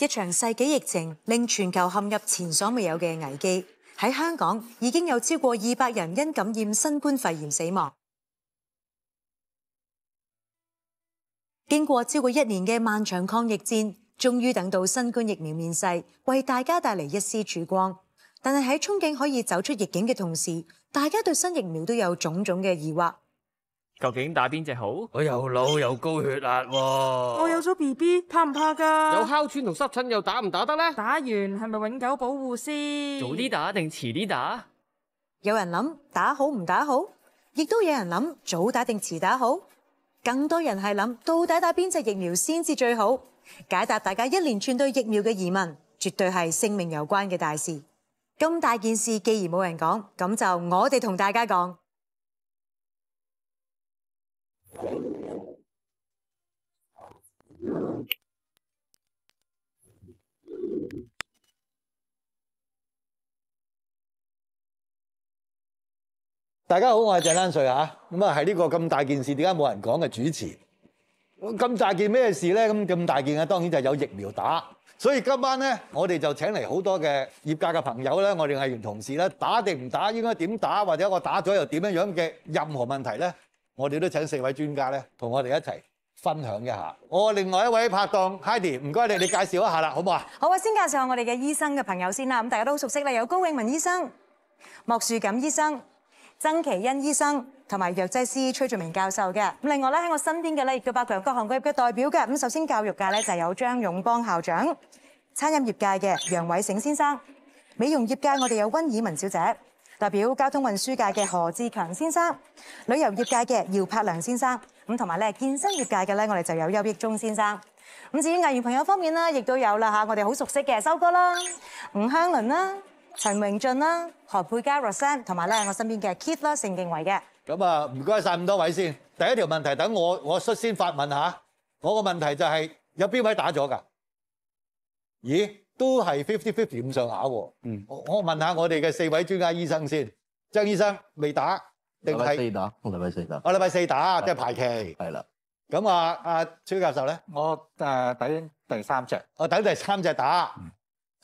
一场世纪疫情令全球陷入前所未有嘅危机，喺香港已经有超过二百人因感染新冠肺炎死亡。经过超过一年嘅漫长抗疫战，终于等到新冠疫苗面世，为大家带嚟一丝曙光。但系喺憧憬可以走出逆境嘅同时，大家对新疫苗都有种种嘅疑惑。究竟打边只好？我又老又高血压。我有咗 B B，怕唔怕噶？有哮喘同湿疹又打唔打得呢？打完系咪永久保护先？早啲打定迟啲打？有人谂打好唔打好，亦都有人谂早打定迟打好。更多人系谂到底打边只疫苗先至最好。解答大家一连串对疫苗嘅疑问，绝对系性命有关嘅大事。咁大件事，既然冇人讲，咁就我哋同大家讲。大家好，我系郑丹瑞啊！咁啊，喺呢个咁大件事，点解冇人讲嘅主持？咁大件咩事咧？咁咁大件啊，当然就系有疫苗打。所以今晚咧，我哋就请嚟好多嘅业界嘅朋友咧，我哋员同事咧，打定唔打，应该点打，或者我打咗又点样样嘅任何问题咧？我哋都請四位專家咧，同我哋一齊分享一下。我另外一位拍檔 h a d i 唔該你，你介紹一下啦，好唔好啊？好啊，先介紹下我哋嘅醫生嘅朋友先啦。咁大家都好熟悉啦，有高永文醫生、莫樹錦醫生、曾其恩醫生同埋藥劑師崔俊明教授嘅。咁另外咧喺我身邊嘅咧，亦都包個各行各業嘅代表嘅。咁首先教育界咧就有張勇邦校長，餐飲業界嘅楊偉成先生，美容業界我哋有温以文小姐。代表交通运输界嘅何志强先生、旅游业界嘅姚柏良先生，咁同埋咧健身业界嘅咧，我哋就有邱益忠先生。咁至于艺员朋友方面咧，亦都有啦吓，我哋好熟悉嘅修哥啦、吴香伦啦、陈荣俊啦、何佩嘉 Rosan，同埋咧我身边嘅 Keith 啦、盛敬伟嘅。咁啊，唔该晒咁多位先。第一条问题等我，我率先发问下。我个问题就系有边位打咗噶？咦？都系 fifty fifty 咁上下喎。嗯，我我问下我哋嘅四位专家医生先。张医生未打定系四打？我礼拜四打。我礼拜四打即系排期。系啦。咁啊，阿崔教授咧，我诶等第三只。我等第三只打。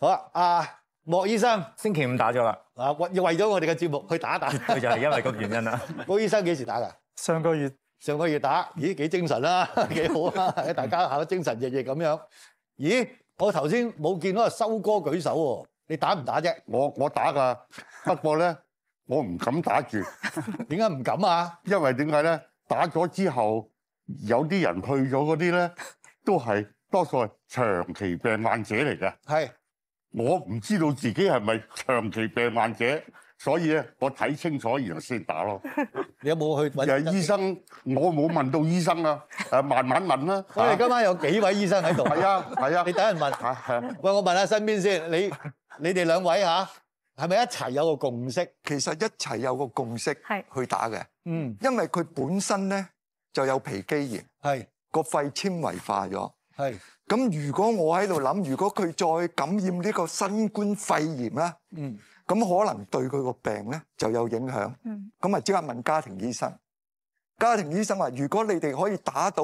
好啊，阿莫医生星期五打咗啦。啊为为咗我哋嘅节目去打一打。佢就系因为个原因啦。高 医生几时打噶？上个月上个月打。咦，几精神啦，几好啊！大家吓得精神奕奕咁样。咦？我头先冇见到阿收哥举手喎，你打唔打啫？我我打噶，不过咧我唔敢打住。点解唔敢啊？因为点解咧？打咗之后，有啲人去咗嗰啲咧，都系多数系长期病患者嚟嘅。系，我唔知道自己系咪长期病患者。所以咧，我睇清楚然後先打咯。你有冇去？就醫生，我冇問到醫生啊。誒，慢慢問啦。我哋今晚有幾位醫生喺度？係啊，係啊。你等人問嚇，係啊。喂，我問下身邊先，你你哋兩位嚇係咪一齊有個共識？其實一齊有個共識，去打嘅。嗯。因為佢本身咧就有皮肌炎，係個肺纖維化咗，係。咁如果我喺度諗，如果佢再感染呢個新冠肺炎咧，嗯。咁可能對佢個病咧就有影響。咁啊，即刻問家庭醫生。家庭醫生話：如果你哋可以打到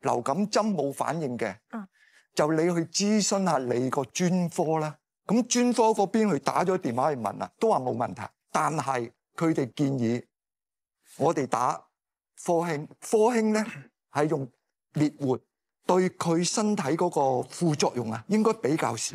流感針冇反應嘅，就你去諮詢下你個專科啦。咁專科嗰邊去打咗電話去問啊，都話冇問題。但係佢哋建議我哋打科興。科興咧係用滅活，對佢身體嗰個副作用啊，應該比較少。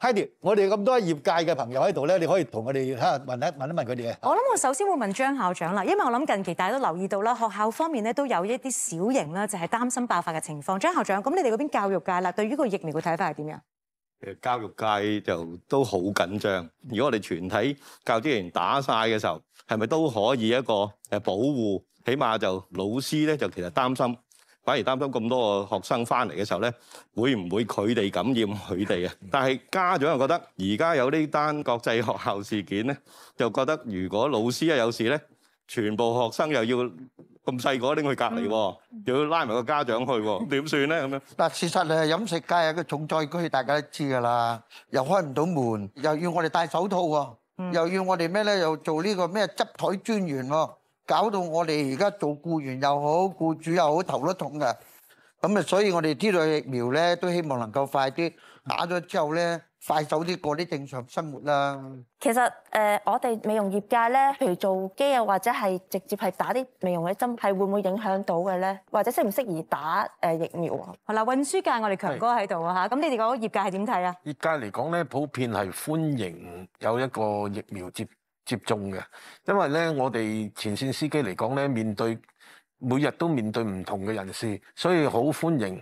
Hedy，我哋咁多業界嘅朋友喺度咧，你可以同我哋下問一問一問佢哋嘅。我諗我首先會問張校長啦，因為我諗近期大家都留意到啦，學校方面咧都有一啲小型啦，就係擔心爆發嘅情況。張校長，咁你哋嗰邊教育界啦，對於個疫苗嘅睇法係點樣？教育界就都好緊張。如果我哋全體教職員打晒嘅時候，係咪都可以一個保護？起碼就老師咧就其實擔心。反而擔心咁多個學生翻嚟嘅時候咧，會唔會佢哋感染佢哋啊？但係家長又覺得，而家有呢單國際學校事件咧，就覺得如果老師一有事咧，全部學生又要咁細個拎去隔離喎，又要拉埋個家長去喎，點算咧咁樣？嗱，事實係飲食界係個重災區，大家都知㗎啦。又開唔到門，又要我哋戴手套喎，又要我哋咩咧？又做呢個咩執台專員喎？搞到我哋而家做雇员又好，雇主又好，頭都痛噶。咁啊，所以我哋知道疫苗咧，都希望能夠快啲打咗之後咧，快手啲過啲正常生活啦。其實誒，我哋美容業界咧，譬如做机啊，或者係直接係打啲美容嘅針，係會唔會影響到嘅咧？或者適唔適宜打誒疫苗？好啦，運輸界我哋強哥喺度啊吓，咁你哋个業界係點睇啊？業界嚟講咧，普遍係歡迎有一個疫苗接。接种嘅，因為咧，我哋前線司機嚟講咧，面對每日都面對唔同嘅人士，所以好歡迎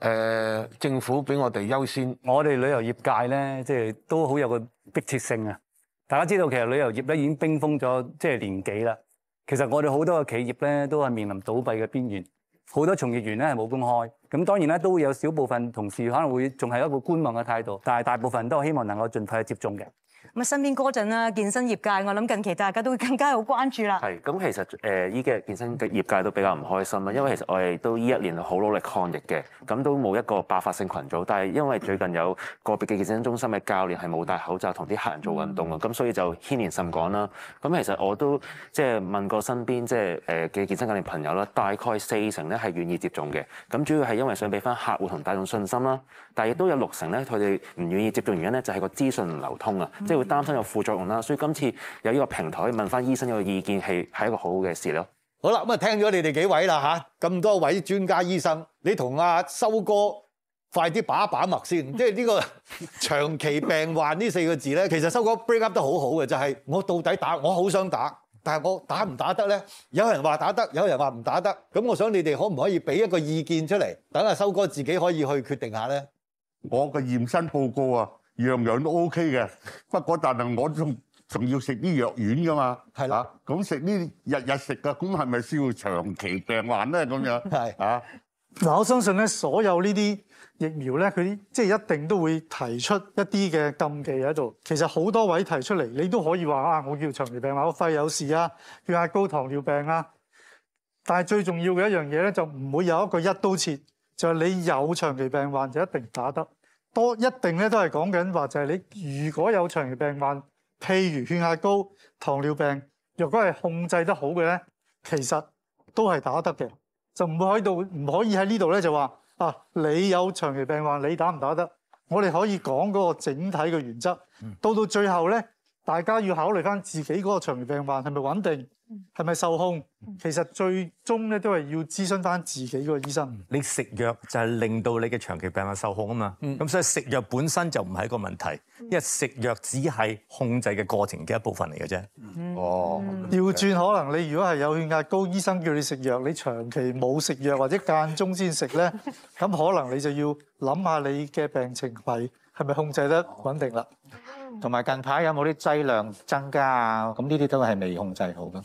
誒政府俾我哋優先。我哋旅遊業界咧，即係都好有個迫切性啊！大家知道其實旅遊業咧已經冰封咗即係年幾啦。其實我哋好多嘅企業咧都係面臨倒閉嘅邊緣，好多從業員咧係冇公開。咁當然咧都會有少部分同事可能會仲係一個觀望嘅態度，但係大部分都係希望能夠盡快接種嘅。咁啊，身邊嗰陣啦，健身業界我諗近期大家都會更加好關注啦。係咁，其實誒依嘅健身嘅業界都比較唔開心啦，因為其實我哋都依一年好努力抗疫嘅，咁都冇一個爆發性群組。但係因為最近有個別嘅健身中心嘅教練係冇戴口罩同啲客人做運動啊，咁所以就牽連甚廣啦。咁其實我都即係問過身邊即係誒嘅健身教練朋友啦，大概四成咧係願意接種嘅。咁主要係因為想俾翻客户同大眾信心啦，但係亦都有六成咧佢哋唔願意接種原因咧就係個資訊流通啊。即係會擔心有副作用啦，所以今次有呢個平台問翻醫生一個意見係係一個好嘅事咯。好啦，咁啊聽咗你哋幾位啦吓，咁多位專家醫生，你同阿修哥快啲把把脈先，即係呢個 長期病患呢四個字咧，其實修哥 break up 得好好嘅，就係我到底打我好想打，但係我打唔打得咧？有人話打得，有人話唔打得，咁我想你哋可唔可以俾一個意見出嚟，等阿修哥自己可以去決定下咧。我嘅驗身報告啊！樣樣都 OK 嘅，不過但係我仲仲要食啲藥丸㗎嘛。係啦，咁食啲日日食噶，咁係咪需要長期病患咧？咁樣 係啊。嗱，我相信咧，所有呢啲疫苗咧，佢即係一定都會提出一啲嘅禁忌喺度。其實好多位提出嚟，你都可以話啊，我叫長期病患，我肺有事啊，叫阿高糖尿病啊。但係最重要嘅一樣嘢咧，就唔會有一個一刀切，就係你有長期病患就一定打得。多一定咧都系讲紧，话，就系你如果有长期病患，譬如血压高、糖尿病，若果系控制得好嘅咧，其实都系打得嘅，就唔会喺度，唔可以喺呢度咧就话啊，你有长期病患，你打唔打得？我哋可以讲嗰个整体嘅原则，到到最后咧，大家要考虑翻自己嗰个长期病患系咪稳定。系咪受控？其实最终咧都系要咨询翻自己个医生。你食药就系令到你嘅长期病患受控啊嘛。咁所以食药本身就唔系一个问题，因为食药只系控制嘅过程嘅一部分嚟嘅啫。哦，要转可能你如果系有血压高，医生叫你食药，你长期冇食药或者间中先食咧，咁可能你就要谂下你嘅病情系系咪控制得稳定啦。同埋近排有冇啲劑量增加啊？咁呢啲都係未控制好嘅。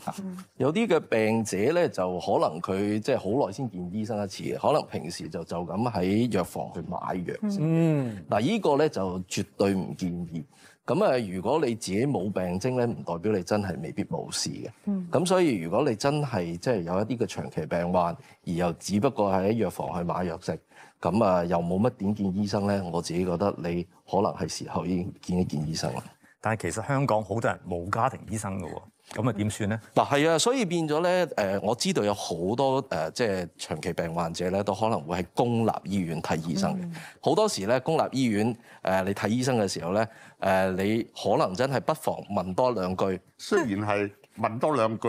有啲嘅病者咧，就可能佢即係好耐先見醫生一次，可能平時就就咁喺藥房去買藥嗯，嗱，依個咧就絕對唔建議。咁啊，如果你自己冇病徵咧，唔代表你真係未必冇事嘅。咁所以如果你真係即係有一啲嘅長期病患，而又只不過喺藥房去買藥食。咁啊，又冇乜點見醫生咧，我自己覺得你可能係時候已經見一見醫生啦。但係其實香港好多人冇家庭醫生噶喎，咁啊點算咧？嗱係啊，所以變咗咧，誒我知道有好多誒，即係長期病患者咧，都可能會喺公立醫院睇醫生。好多時咧，公立醫院誒你睇醫生嘅時候咧，誒你可能真係不妨問多兩句，雖然係。問多兩句，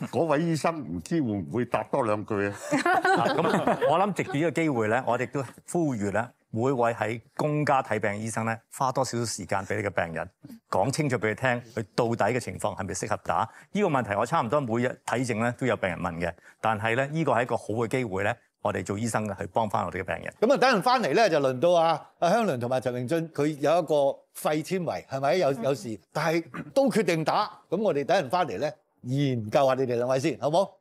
嗰位醫生唔知會唔會答多兩句啊？咁我諗藉住呢個機會咧，我哋都呼籲咧，每位喺公家睇病醫生咧，花多少少時間俾你嘅病人講清楚俾佢聽，佢到底嘅情況係咪適合打呢個問題？我差唔多每日睇症咧都有病人問嘅，但係咧呢個係一個好嘅機會咧。我哋做医生嘅去帮翻我哋嘅病人，咁啊等阵翻嚟咧就轮到阿阿香倫同埋陈明俊，佢有一个肺纤维系咪有有事，但系都决定打，咁我哋等阵翻嚟咧研究下你哋两位先，好唔好？